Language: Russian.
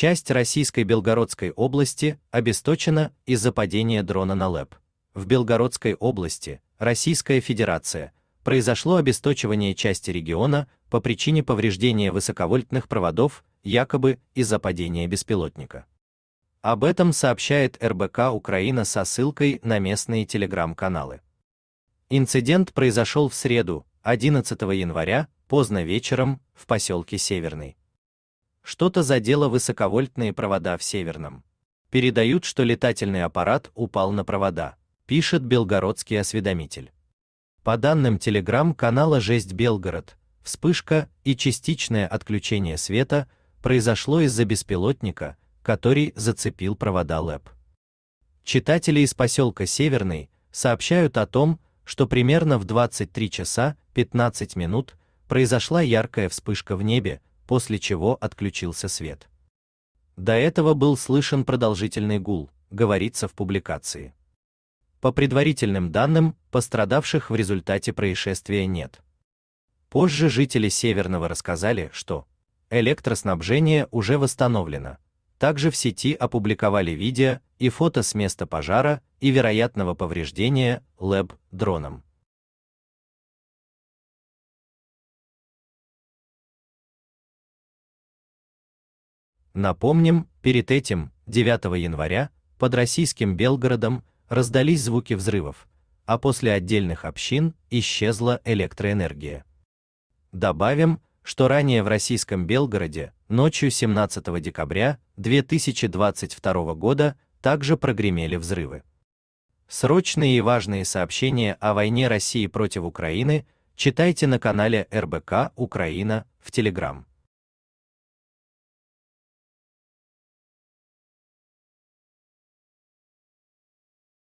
Часть российской Белгородской области обесточена из-за падения дрона на ЛЭП. В Белгородской области, Российская Федерация, произошло обесточивание части региона по причине повреждения высоковольтных проводов, якобы из-за падения беспилотника. Об этом сообщает РБК Украина со ссылкой на местные телеграм-каналы. Инцидент произошел в среду, 11 января, поздно вечером, в поселке Северный что-то задело высоковольтные провода в Северном. Передают, что летательный аппарат упал на провода, пишет белгородский осведомитель. По данным телеграм-канала «Жесть Белгород», вспышка и частичное отключение света произошло из-за беспилотника, который зацепил провода ЛЭП. E Читатели из поселка Северный сообщают о том, что примерно в 23 часа 15 минут произошла яркая вспышка в небе, после чего отключился свет. До этого был слышен продолжительный гул, говорится в публикации. По предварительным данным, пострадавших в результате происшествия нет. Позже жители Северного рассказали, что электроснабжение уже восстановлено. Также в сети опубликовали видео и фото с места пожара и вероятного повреждения ЛЭБ дроном. Напомним, перед этим, 9 января, под российским Белгородом раздались звуки взрывов, а после отдельных общин исчезла электроэнергия. Добавим, что ранее в российском Белгороде ночью 17 декабря 2022 года также прогремели взрывы. Срочные и важные сообщения о войне России против Украины читайте на канале РБК Украина в Телеграм.